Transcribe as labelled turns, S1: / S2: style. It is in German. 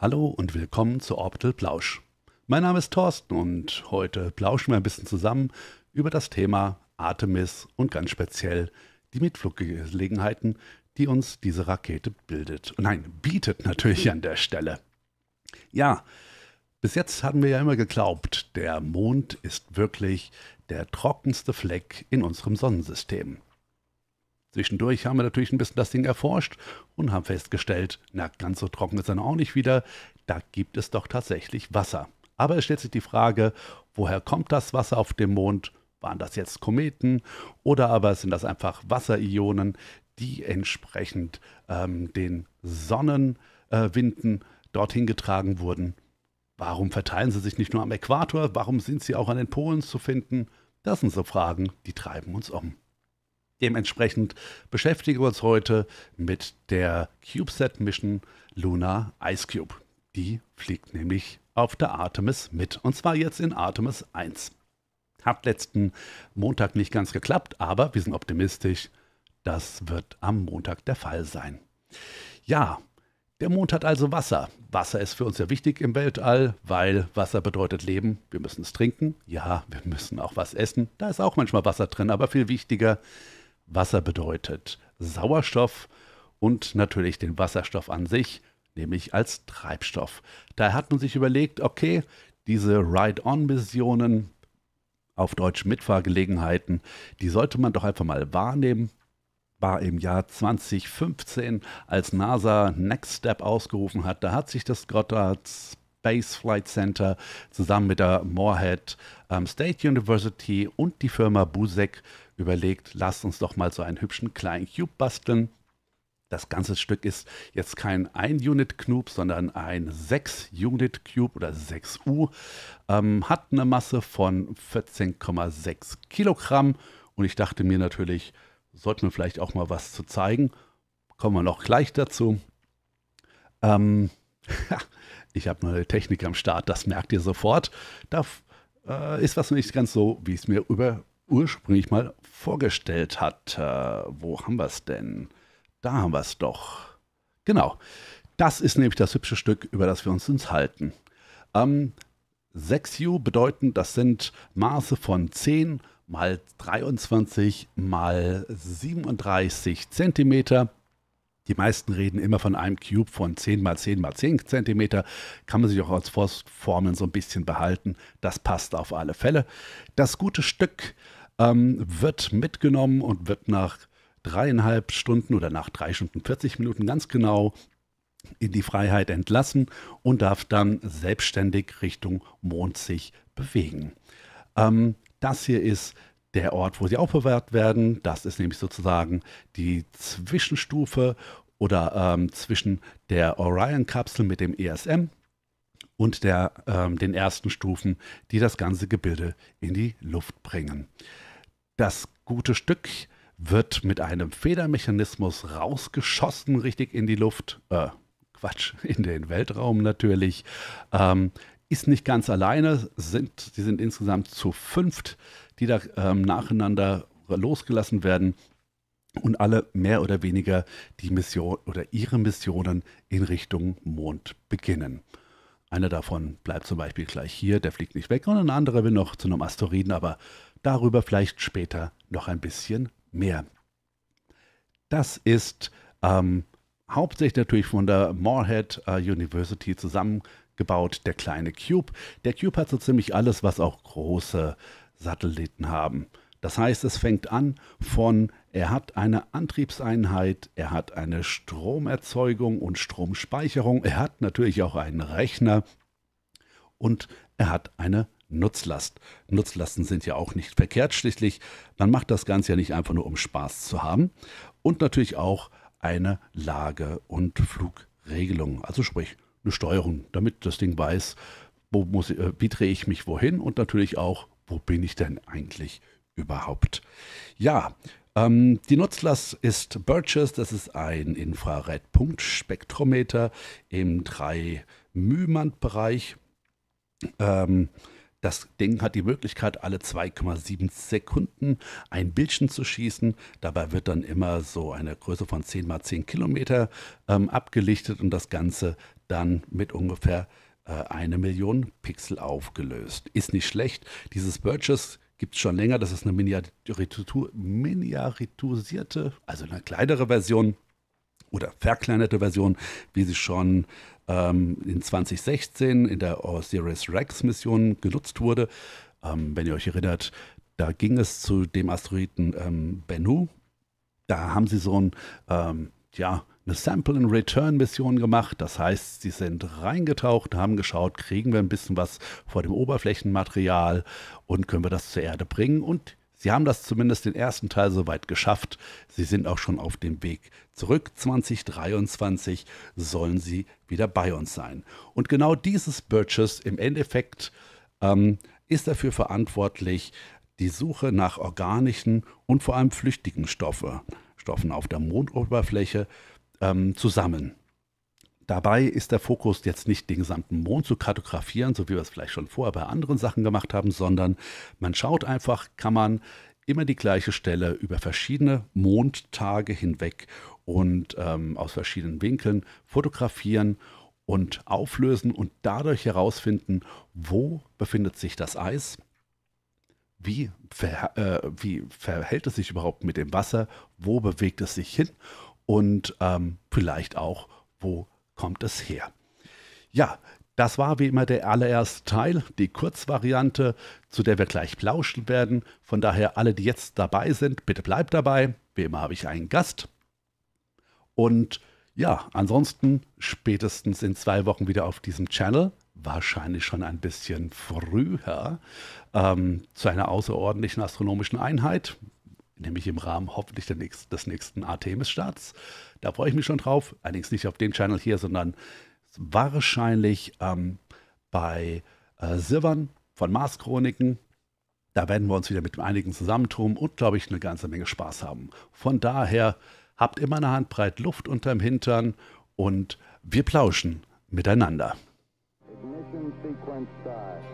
S1: Hallo und willkommen zu Orbital Plausch. Mein Name ist Thorsten und heute plauschen wir ein bisschen zusammen über das Thema Artemis und ganz speziell die Mitfluggelegenheiten, die uns diese Rakete bildet. Nein, bietet natürlich an der Stelle. Ja, bis jetzt hatten wir ja immer geglaubt, der Mond ist wirklich der trockenste Fleck in unserem Sonnensystem. Zwischendurch haben wir natürlich ein bisschen das Ding erforscht und haben festgestellt, na, ganz so trocken ist er auch nicht wieder. Da gibt es doch tatsächlich Wasser. Aber es stellt sich die Frage, woher kommt das Wasser auf dem Mond? Waren das jetzt Kometen oder aber sind das einfach Wasserionen, die entsprechend ähm, den Sonnenwinden äh, dorthin getragen wurden? Warum verteilen sie sich nicht nur am Äquator? Warum sind sie auch an den Polen zu finden? Das sind so Fragen, die treiben uns um. Dementsprechend beschäftigen wir uns heute mit der CubeSat Mission Luna Ice Cube. Die fliegt nämlich auf der Artemis mit und zwar jetzt in Artemis 1. Hat letzten Montag nicht ganz geklappt, aber wir sind optimistisch, das wird am Montag der Fall sein. Ja, der Mond hat also Wasser. Wasser ist für uns sehr wichtig im Weltall, weil Wasser bedeutet Leben. Wir müssen es trinken. Ja, wir müssen auch was essen. Da ist auch manchmal Wasser drin, aber viel wichtiger Wasser bedeutet. Sauerstoff und natürlich den Wasserstoff an sich, nämlich als Treibstoff. Da hat man sich überlegt, okay, diese Ride-On-Missionen, auf Deutsch Mitfahrgelegenheiten, die sollte man doch einfach mal wahrnehmen. War im Jahr 2015, als NASA Next Step ausgerufen hat, da hat sich das Goddard Space Flight Center zusammen mit der Moorhead ähm, State University und die Firma Busek überlegt, lasst uns doch mal so einen hübschen kleinen Cube basteln. Das ganze Stück ist jetzt kein 1-Unit-Cube, sondern ein 6-Unit-Cube oder 6U. Ähm, hat eine Masse von 14,6 Kilogramm. Und ich dachte mir natürlich, sollten wir vielleicht auch mal was zu zeigen. Kommen wir noch gleich dazu. Ähm, ich habe neue Technik am Start, das merkt ihr sofort. Da äh, ist was nicht ganz so, wie ich es mir über, ursprünglich mal vorgestellt hat. Äh, wo haben wir es denn? Da haben wir es doch. Genau. Das ist nämlich das hübsche Stück, über das wir uns uns halten. Ähm, 6 U bedeuten, das sind Maße von 10 mal 23 mal 37 Zentimeter. Die meisten reden immer von einem Cube von 10 mal 10 mal 10 cm. Kann man sich auch als Formeln so ein bisschen behalten. Das passt auf alle Fälle. Das gute Stück ähm, wird mitgenommen und wird nach dreieinhalb Stunden oder nach drei Stunden 40 Minuten ganz genau in die Freiheit entlassen und darf dann selbstständig Richtung Mond sich bewegen. Ähm, das hier ist der Ort, wo sie aufbewahrt werden. Das ist nämlich sozusagen die Zwischenstufe oder ähm, zwischen der Orion-Kapsel mit dem ESM und der, ähm, den ersten Stufen, die das ganze Gebilde in die Luft bringen. Das gute Stück wird mit einem Federmechanismus rausgeschossen, richtig in die Luft. Äh, Quatsch, in den Weltraum natürlich. Ähm, ist nicht ganz alleine, sind, sie sind insgesamt zu fünft, die da ähm, nacheinander losgelassen werden und alle mehr oder weniger die Mission oder ihre Missionen in Richtung Mond beginnen. Einer davon bleibt zum Beispiel gleich hier, der fliegt nicht weg, und ein anderer will noch zu einem Asteroiden, aber darüber vielleicht später noch ein bisschen mehr. Das ist ähm, hauptsächlich natürlich von der Moorhead äh, University zusammengebaut, der kleine Cube. Der Cube hat so ziemlich alles, was auch große Satelliten haben. Das heißt, es fängt an von, er hat eine Antriebseinheit, er hat eine Stromerzeugung und Stromspeicherung, er hat natürlich auch einen Rechner und er hat eine Nutzlast. Nutzlasten sind ja auch nicht verkehrt, schließlich. Man macht das Ganze ja nicht einfach nur, um Spaß zu haben. Und natürlich auch eine Lage- und Flugregelung, also sprich eine Steuerung, damit das Ding weiß, wo muss, äh, wie drehe ich mich wohin und natürlich auch, wo bin ich denn eigentlich überhaupt. Ja, ähm, die Nutzlast ist Birches, das ist ein Infrarotpunktspektrometer im 3 Mühmand-Bereich. Ähm, das Ding hat die Möglichkeit, alle 2,7 Sekunden ein Bildchen zu schießen. Dabei wird dann immer so eine Größe von 10 mal 10 Kilometer ähm, abgelichtet und das Ganze dann mit ungefähr äh, eine Million Pixel aufgelöst. Ist nicht schlecht. Dieses Birches gibt es schon länger. Das ist eine miniaturisierte, also eine kleinere Version oder verkleinerte Version, wie sie schon ähm, in 2016 in der Osiris Rex Mission genutzt wurde. Ähm, wenn ihr euch erinnert, da ging es zu dem Asteroiden ähm, Bennu. Da haben sie so ein, ähm, ja, eine Sample and Return Mission gemacht. Das heißt, sie sind reingetaucht, haben geschaut, kriegen wir ein bisschen was vor dem Oberflächenmaterial und können wir das zur Erde bringen. Und Sie haben das zumindest den ersten Teil soweit geschafft. Sie sind auch schon auf dem Weg zurück. 2023 sollen Sie wieder bei uns sein. Und genau dieses Birches im Endeffekt ähm, ist dafür verantwortlich, die Suche nach organischen und vor allem flüchtigen Stoffe, Stoffen auf der Mondoberfläche ähm, zu sammeln. Dabei ist der Fokus jetzt nicht, den gesamten Mond zu kartografieren, so wie wir es vielleicht schon vorher bei anderen Sachen gemacht haben, sondern man schaut einfach, kann man immer die gleiche Stelle über verschiedene Mondtage hinweg und ähm, aus verschiedenen Winkeln fotografieren und auflösen und dadurch herausfinden, wo befindet sich das Eis, wie, ver äh, wie verhält es sich überhaupt mit dem Wasser, wo bewegt es sich hin und ähm, vielleicht auch, wo kommt es her. Ja, das war wie immer der allererste Teil, die Kurzvariante, zu der wir gleich plauschen werden. Von daher alle, die jetzt dabei sind, bitte bleibt dabei. Wie immer habe ich einen Gast. Und ja, ansonsten spätestens in zwei Wochen wieder auf diesem Channel. Wahrscheinlich schon ein bisschen früher ähm, zu einer außerordentlichen astronomischen Einheit nämlich im Rahmen hoffentlich des nächsten Artemis-Starts. Da freue ich mich schon drauf, allerdings nicht auf den Channel hier, sondern wahrscheinlich ähm, bei äh, Silvan von Mars Chroniken. Da werden wir uns wieder mit einigen zusammentun und, glaube ich, eine ganze Menge Spaß haben. Von daher habt immer eine Handbreit Luft unterm Hintern und wir plauschen miteinander. Ignition sequence start.